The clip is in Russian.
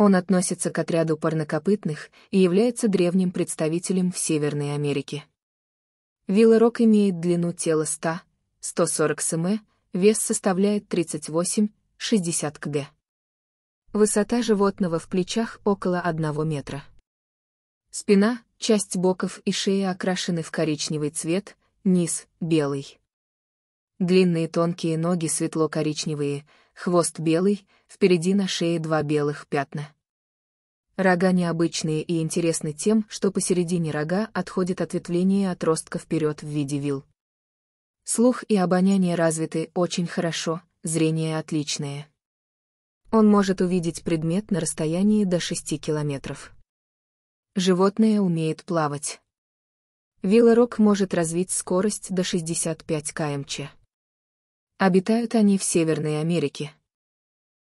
Он относится к отряду парнокопытных и является древним представителем в Северной Америке. Вилорок имеет длину тела 100, 140 см, вес составляет 38-60 кг. Высота животного в плечах около 1 метра. Спина, часть боков и шеи окрашены в коричневый цвет, низ — белый. Длинные тонкие ноги светло-коричневые, хвост белый, впереди на шее два белых пятна. Рога необычные и интересны тем, что посередине рога отходит ответвление отростка вперед в виде вил. Слух и обоняние развиты очень хорошо, зрение отличное. Он может увидеть предмет на расстоянии до 6 километров. Животное умеет плавать. Вилорок может развить скорость до 65 кмч. Обитают они в Северной Америке.